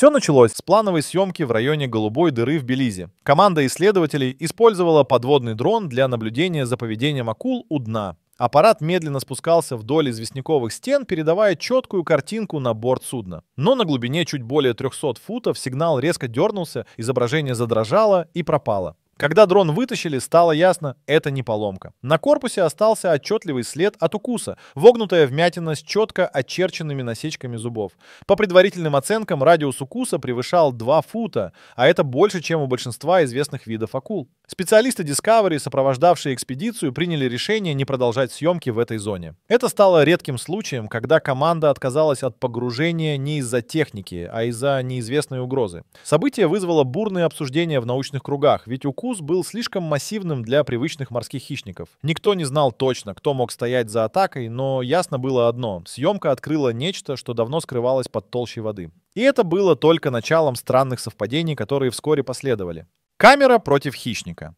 Все началось с плановой съемки в районе голубой дыры в Белизе. Команда исследователей использовала подводный дрон для наблюдения за поведением акул у дна. Аппарат медленно спускался вдоль известняковых стен, передавая четкую картинку на борт судна. Но на глубине чуть более 300 футов сигнал резко дернулся, изображение задрожало и пропало. Когда дрон вытащили, стало ясно, это не поломка. На корпусе остался отчетливый след от укуса, вогнутая вмятина с четко очерченными насечками зубов. По предварительным оценкам, радиус укуса превышал 2 фута, а это больше, чем у большинства известных видов акул. Специалисты Discovery, сопровождавшие экспедицию, приняли решение не продолжать съемки в этой зоне. Это стало редким случаем, когда команда отказалась от погружения не из-за техники, а из-за неизвестной угрозы. Событие вызвало бурные обсуждения в научных кругах, ведь укус вкус был слишком массивным для привычных морских хищников. Никто не знал точно, кто мог стоять за атакой, но ясно было одно — съемка открыла нечто, что давно скрывалось под толщей воды. И это было только началом странных совпадений, которые вскоре последовали. Камера против хищника.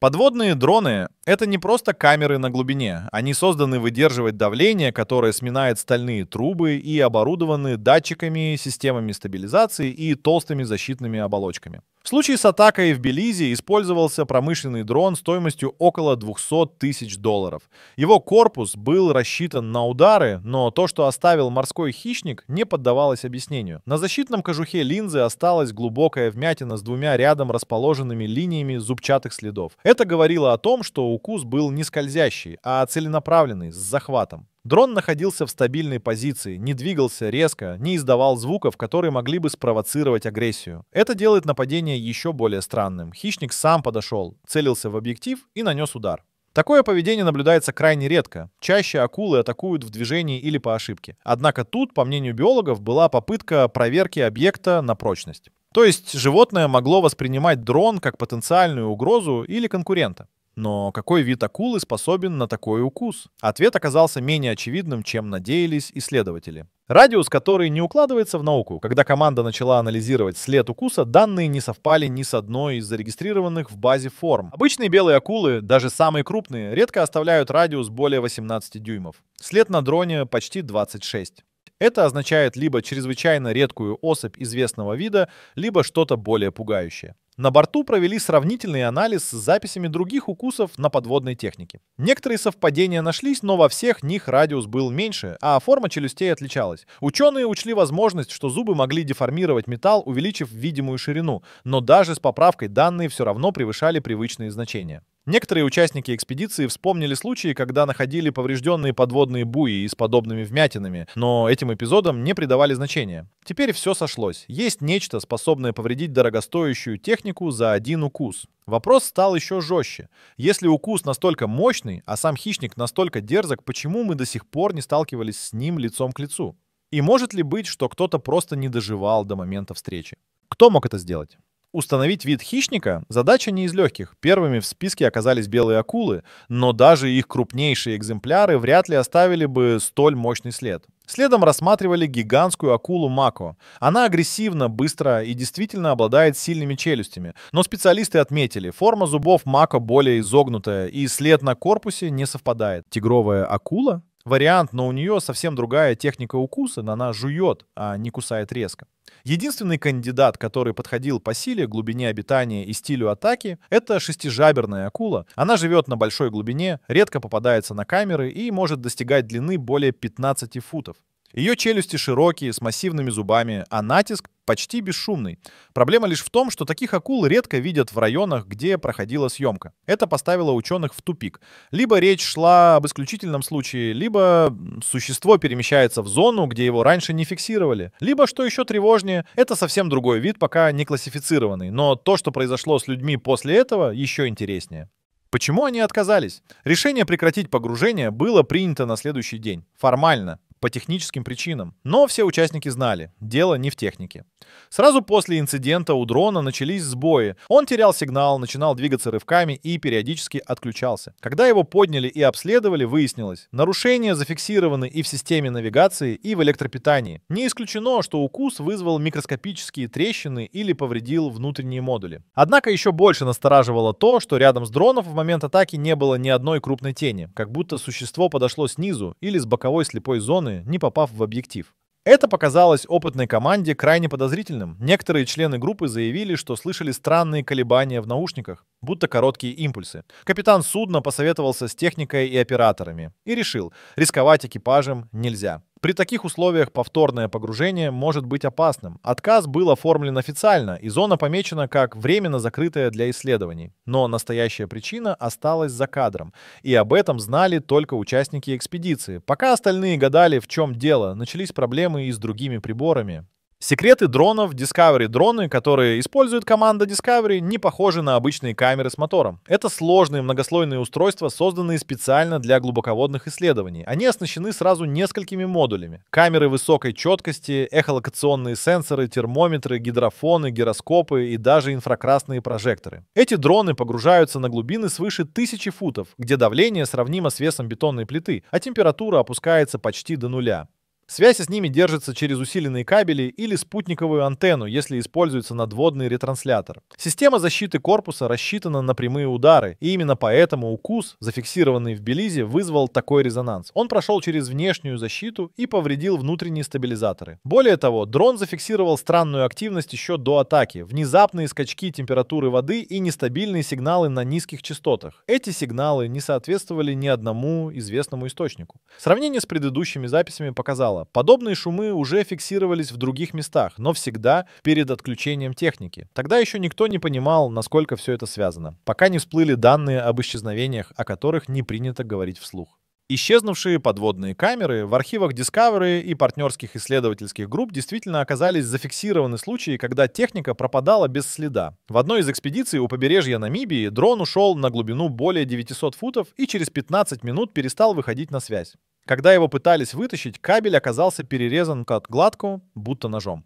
Подводные дроны — это не просто камеры на глубине. Они созданы выдерживать давление, которое сминает стальные трубы и оборудованы датчиками, системами стабилизации и толстыми защитными оболочками. В случае с атакой в Белизе использовался промышленный дрон стоимостью около 200 тысяч долларов. Его корпус был рассчитан на удары, но то, что оставил морской хищник, не поддавалось объяснению. На защитном кожухе линзы осталась глубокая вмятина с двумя рядом расположенными линиями зубчатых следов. Это говорило о том, что укус был не скользящий, а целенаправленный, с захватом. Дрон находился в стабильной позиции, не двигался резко, не издавал звуков, которые могли бы спровоцировать агрессию. Это делает нападение еще более странным. Хищник сам подошел, целился в объектив и нанес удар. Такое поведение наблюдается крайне редко. Чаще акулы атакуют в движении или по ошибке. Однако тут, по мнению биологов, была попытка проверки объекта на прочность. То есть животное могло воспринимать дрон как потенциальную угрозу или конкурента. Но какой вид акулы способен на такой укус? Ответ оказался менее очевидным, чем надеялись исследователи. Радиус, который не укладывается в науку. Когда команда начала анализировать след укуса, данные не совпали ни с одной из зарегистрированных в базе форм. Обычные белые акулы, даже самые крупные, редко оставляют радиус более 18 дюймов. След на дроне почти 26. Это означает либо чрезвычайно редкую особь известного вида, либо что-то более пугающее. На борту провели сравнительный анализ с записями других укусов на подводной технике. Некоторые совпадения нашлись, но во всех них радиус был меньше, а форма челюстей отличалась. Ученые учли возможность, что зубы могли деформировать металл, увеличив видимую ширину, но даже с поправкой данные все равно превышали привычные значения. Некоторые участники экспедиции вспомнили случаи, когда находили поврежденные подводные буи и с подобными вмятинами, но этим эпизодам не придавали значения. Теперь все сошлось. Есть нечто, способное повредить дорогостоящую технику за один укус. Вопрос стал еще жестче. Если укус настолько мощный, а сам хищник настолько дерзок, почему мы до сих пор не сталкивались с ним лицом к лицу? И может ли быть, что кто-то просто не доживал до момента встречи? Кто мог это сделать? Установить вид хищника – задача не из легких. Первыми в списке оказались белые акулы, но даже их крупнейшие экземпляры вряд ли оставили бы столь мощный след. Следом рассматривали гигантскую акулу Мако. Она агрессивна, быстро и действительно обладает сильными челюстями. Но специалисты отметили, форма зубов Мако более изогнутая, и след на корпусе не совпадает. Тигровая акула? Вариант, но у нее совсем другая техника укуса, она жует, а не кусает резко. Единственный кандидат, который подходил по силе, глубине обитания и стилю атаки, это шестижаберная акула. Она живет на большой глубине, редко попадается на камеры и может достигать длины более 15 футов. Ее челюсти широкие, с массивными зубами, а натиск почти бесшумный. Проблема лишь в том, что таких акул редко видят в районах, где проходила съемка. Это поставило ученых в тупик. Либо речь шла об исключительном случае, либо существо перемещается в зону, где его раньше не фиксировали. Либо, что еще тревожнее, это совсем другой вид, пока не классифицированный. Но то, что произошло с людьми после этого, еще интереснее. Почему они отказались? Решение прекратить погружение было принято на следующий день. Формально по техническим причинам, но все участники знали, дело не в технике. Сразу после инцидента у дрона начались сбои. Он терял сигнал, начинал двигаться рывками и периодически отключался. Когда его подняли и обследовали, выяснилось, нарушения зафиксированы и в системе навигации, и в электропитании. Не исключено, что укус вызвал микроскопические трещины или повредил внутренние модули. Однако еще больше настораживало то, что рядом с дроном в момент атаки не было ни одной крупной тени, как будто существо подошло снизу или с боковой слепой зоны зоны, не попав в объектив. Это показалось опытной команде крайне подозрительным. Некоторые члены группы заявили, что слышали странные колебания в наушниках, будто короткие импульсы. Капитан судна посоветовался с техникой и операторами и решил, рисковать экипажем нельзя. При таких условиях повторное погружение может быть опасным. Отказ был оформлен официально, и зона помечена как временно закрытая для исследований. Но настоящая причина осталась за кадром. И об этом знали только участники экспедиции. Пока остальные гадали, в чем дело, начались проблемы и с другими приборами. Секреты дронов Discovery. Дроны, которые использует команда Discovery, не похожи на обычные камеры с мотором. Это сложные многослойные устройства, созданные специально для глубоководных исследований. Они оснащены сразу несколькими модулями. Камеры высокой четкости, эхолокационные сенсоры, термометры, гидрофоны, гироскопы и даже инфракрасные прожекторы. Эти дроны погружаются на глубины свыше тысячи футов, где давление сравнимо с весом бетонной плиты, а температура опускается почти до нуля. Связь с ними держится через усиленные кабели или спутниковую антенну, если используется надводный ретранслятор. Система защиты корпуса рассчитана на прямые удары, и именно поэтому укус, зафиксированный в Белизе, вызвал такой резонанс. Он прошел через внешнюю защиту и повредил внутренние стабилизаторы. Более того, дрон зафиксировал странную активность еще до атаки, внезапные скачки температуры воды и нестабильные сигналы на низких частотах. Эти сигналы не соответствовали ни одному известному источнику. Сравнение с предыдущими записями показало, сигнала. Подобные шумы уже фиксировались в других местах, но всегда перед отключением техники. Тогда еще никто не понимал, насколько все это связано, пока не всплыли данные об исчезновениях, о которых не принято говорить вслух. Исчезнувшие подводные камеры в архивах Discovery и партнерских исследовательских групп действительно оказались зафиксированы случаи, когда техника пропадала без следа. В одной из экспедиций у побережья Намибии дрон ушел на глубину более 900 футов и через 15 минут перестал выходить на связь. Когда его пытались вытащить, кабель оказался перерезан как гладко, будто ножом.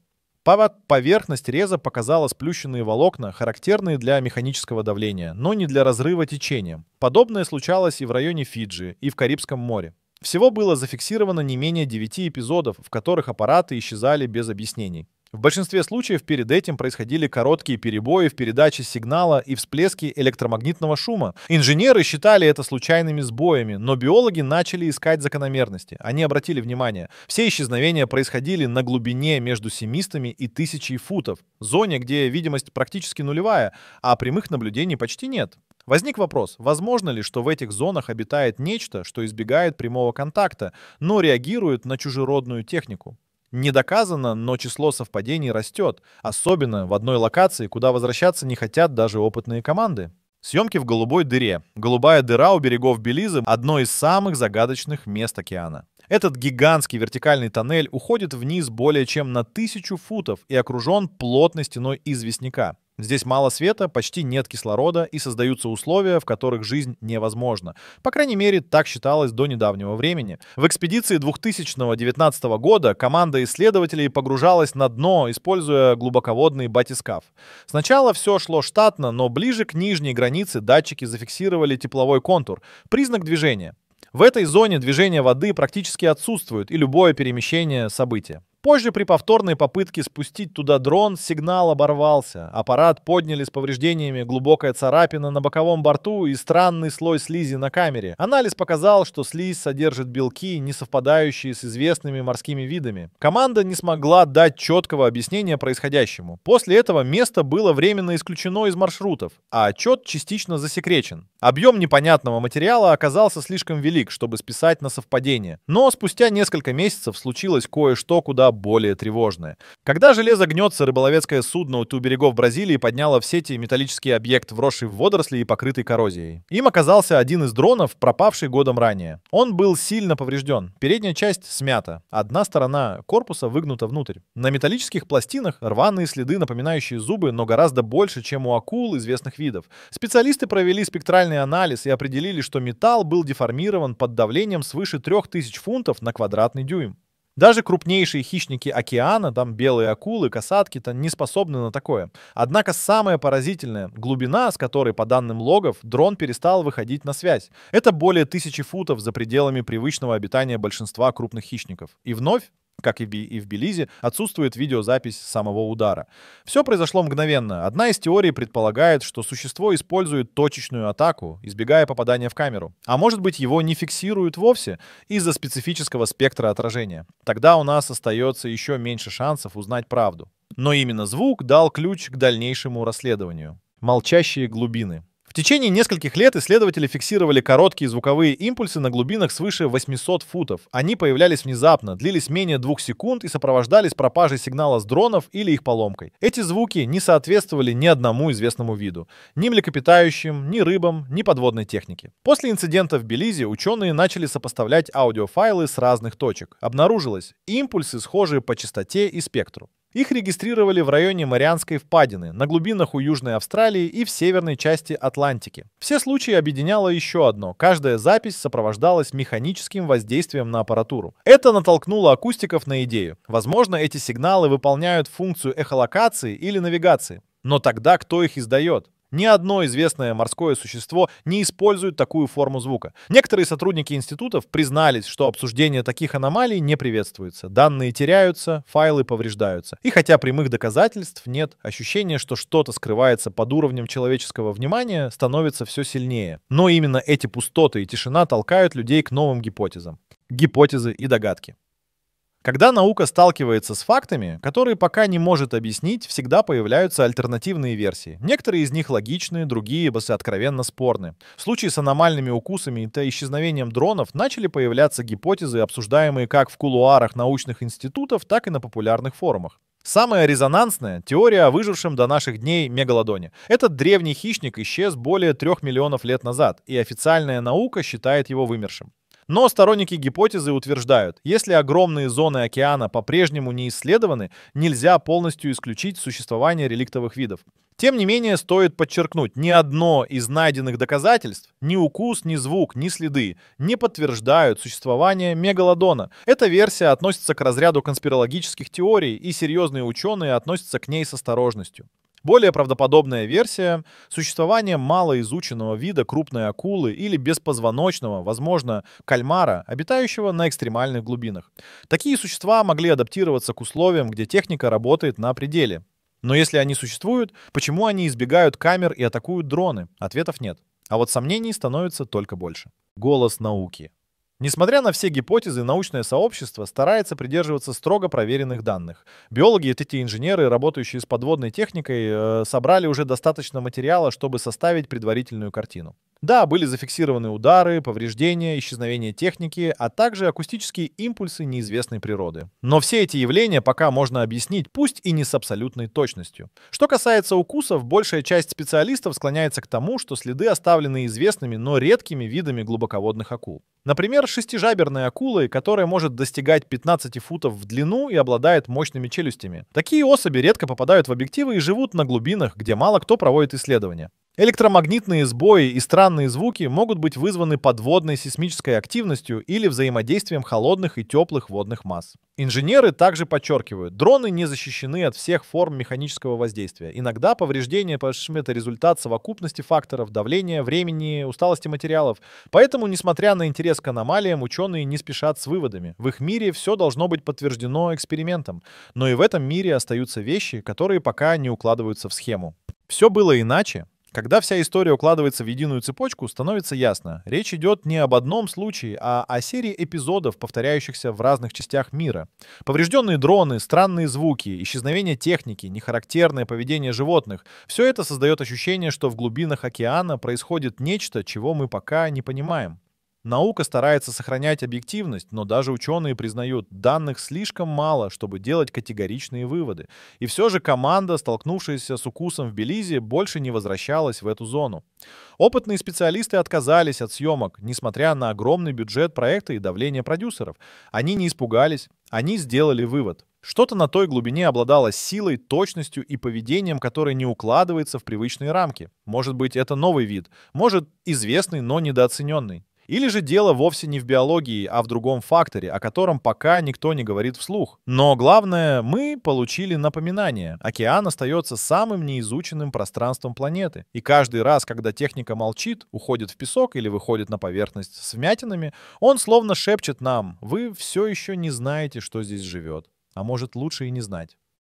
Поверхность реза показала сплющенные волокна, характерные для механического давления, но не для разрыва течения. Подобное случалось и в районе Фиджи, и в Карибском море. Всего было зафиксировано не менее 9 эпизодов, в которых аппараты исчезали без объяснений. В большинстве случаев перед этим происходили короткие перебои в передаче сигнала и всплески электромагнитного шума. Инженеры считали это случайными сбоями, но биологи начали искать закономерности. Они обратили внимание, все исчезновения происходили на глубине между семистами и тысячей футов, зоне, где видимость практически нулевая, а прямых наблюдений почти нет. Возник вопрос, возможно ли, что в этих зонах обитает нечто, что избегает прямого контакта, но реагирует на чужеродную технику? Не доказано, но число совпадений растет, особенно в одной локации, куда возвращаться не хотят даже опытные команды. Съемки в голубой дыре. Голубая дыра у берегов Белизы – одно из самых загадочных мест океана. Этот гигантский вертикальный тоннель уходит вниз более чем на тысячу футов и окружен плотной стеной известняка. Здесь мало света, почти нет кислорода и создаются условия, в которых жизнь невозможна. По крайней мере, так считалось до недавнего времени. В экспедиции 2019 года команда исследователей погружалась на дно, используя глубоководный батискаф. Сначала все шло штатно, но ближе к нижней границе датчики зафиксировали тепловой контур, признак движения. В этой зоне движение воды практически отсутствует и любое перемещение события. Позже при повторной попытке спустить туда дрон сигнал оборвался. Аппарат подняли с повреждениями глубокая царапина на боковом борту и странный слой слизи на камере. Анализ показал, что слизь содержит белки, не совпадающие с известными морскими видами. Команда не смогла дать четкого объяснения происходящему. После этого место было временно исключено из маршрутов, а отчет частично засекречен. Объем непонятного материала оказался слишком велик, чтобы списать на совпадение. Но спустя несколько месяцев случилось кое-что куда более тревожные. Когда железо гнется, рыболовецкое судно у берегов Бразилии подняло в сети металлический объект, вросший в водоросли и покрытый коррозией. Им оказался один из дронов, пропавший годом ранее. Он был сильно поврежден. Передняя часть смята. Одна сторона корпуса выгнута внутрь. На металлических пластинах рваные следы, напоминающие зубы, но гораздо больше, чем у акул известных видов. Специалисты провели спектральный анализ и определили, что металл был деформирован под давлением свыше 3000 фунтов на квадратный дюйм. Даже крупнейшие хищники океана, там белые акулы, касатки-то не способны на такое. Однако самое поразительное — глубина, с которой, по данным логов, дрон перестал выходить на связь. Это более тысячи футов за пределами привычного обитания большинства крупных хищников. И вновь как и, в Белизе, отсутствует видеозапись самого удара. Все произошло мгновенно. Одна из теорий предполагает, что существо использует точечную атаку, избегая попадания в камеру. А может быть его не фиксируют вовсе из-за специфического спектра отражения. Тогда у нас остается еще меньше шансов узнать правду. Но именно звук дал ключ к дальнейшему расследованию. Молчащие глубины. В течение нескольких лет исследователи фиксировали короткие звуковые импульсы на глубинах свыше 800 футов. Они появлялись внезапно, длились менее двух секунд и сопровождались пропажей сигнала с дронов или их поломкой. Эти звуки не соответствовали ни одному известному виду. Ни млекопитающим, ни рыбам, ни подводной технике. После инцидента в Белизе ученые начали сопоставлять аудиофайлы с разных точек. Обнаружилось импульсы, схожие по частоте и спектру. Их регистрировали в районе Марианской впадины, на глубинах у Южной Австралии и в северной части Атлантики. Все случаи объединяло еще одно. Каждая запись сопровождалась механическим воздействием на аппаратуру. Это натолкнуло акустиков на идею. Возможно, эти сигналы выполняют функцию эхолокации или навигации. Но тогда кто их издает? Ни одно известное морское существо не использует такую форму звука. Некоторые сотрудники институтов признались, что обсуждение таких аномалий не приветствуется. Данные теряются, файлы повреждаются. И хотя прямых доказательств нет, ощущение, что что-то скрывается под уровнем человеческого внимания, становится все сильнее. Но именно эти пустоты и тишина толкают людей к новым гипотезам. Гипотезы и догадки. Когда наука сталкивается с фактами, которые пока не может объяснить, всегда появляются альтернативные версии. Некоторые из них логичны, другие басы откровенно спорны. В случае с аномальными укусами и исчезновением дронов начали появляться гипотезы, обсуждаемые как в кулуарах научных институтов, так и на популярных форумах. Самая резонансная — теория о выжившем до наших дней мегалодоне. Этот древний хищник исчез более трех миллионов лет назад, и официальная наука считает его вымершим. Но сторонники гипотезы утверждают, если огромные зоны океана по-прежнему не исследованы, нельзя полностью исключить существование реликтовых видов. Тем не менее, стоит подчеркнуть, ни одно из найденных доказательств, ни укус, ни звук, ни следы, не подтверждают существование мегалодона. Эта версия относится к разряду конспирологических теорий, и серьезные ученые относятся к ней с осторожностью. Более правдоподобная версия — существование малоизученного вида крупной акулы или беспозвоночного, возможно, кальмара, обитающего на экстремальных глубинах. Такие существа могли адаптироваться к условиям, где техника работает на пределе. Но если они существуют, почему они избегают камер и атакуют дроны? Ответов нет. А вот сомнений становится только больше. Голос науки. Несмотря на все гипотезы, научное сообщество старается придерживаться строго проверенных данных. Биологи и эти инженеры, работающие с подводной техникой, э, собрали уже достаточно материала, чтобы составить предварительную картину. Да, были зафиксированы удары, повреждения, исчезновение техники, а также акустические импульсы неизвестной природы. Но все эти явления пока можно объяснить, пусть и не с абсолютной точностью. Что касается укусов, большая часть специалистов склоняется к тому, что следы оставлены известными, но редкими видами глубоководных акул. Например, Например, шестижаберной акулы, которая может достигать 15 футов в длину и обладает мощными челюстями. Такие особи редко попадают в объективы и живут на глубинах, где мало кто проводит исследования. Электромагнитные сбои и странные звуки могут быть вызваны подводной сейсмической активностью или взаимодействием холодных и теплых водных масс. Инженеры также подчеркивают, дроны не защищены от всех форм механического воздействия. Иногда повреждение ПШМ — это результат совокупности факторов давления, времени, усталости материалов. Поэтому, несмотря на интерес к аномалиям, ученые не спешат с выводами. В их мире все должно быть подтверждено экспериментом. Но и в этом мире остаются вещи, которые пока не укладываются в схему. Все было иначе, когда вся история укладывается в единую цепочку, становится ясно, речь идет не об одном случае, а о серии эпизодов, повторяющихся в разных частях мира. Поврежденные дроны, странные звуки, исчезновение техники, нехарактерное поведение животных — все это создает ощущение, что в глубинах океана происходит нечто, чего мы пока не понимаем. Наука старается сохранять объективность, но даже ученые признают, данных слишком мало, чтобы делать категоричные выводы. И все же команда, столкнувшаяся с укусом в Белизе, больше не возвращалась в эту зону. Опытные специалисты отказались от съемок, несмотря на огромный бюджет проекта и давление продюсеров. Они не испугались, они сделали вывод. Что-то на той глубине обладало силой, точностью и поведением, которое не укладывается в привычные рамки. Может быть, это новый вид, может, известный, но недооцененный. Или же дело вовсе не в биологии, а в другом факторе, о котором пока никто не говорит вслух. Но главное, мы получили напоминание. Океан остается самым неизученным пространством планеты. И каждый раз, когда техника молчит, уходит в песок или выходит на поверхность с вмятинами, он словно шепчет нам «Вы все еще не знаете, что здесь живет». А может, лучше и не знать.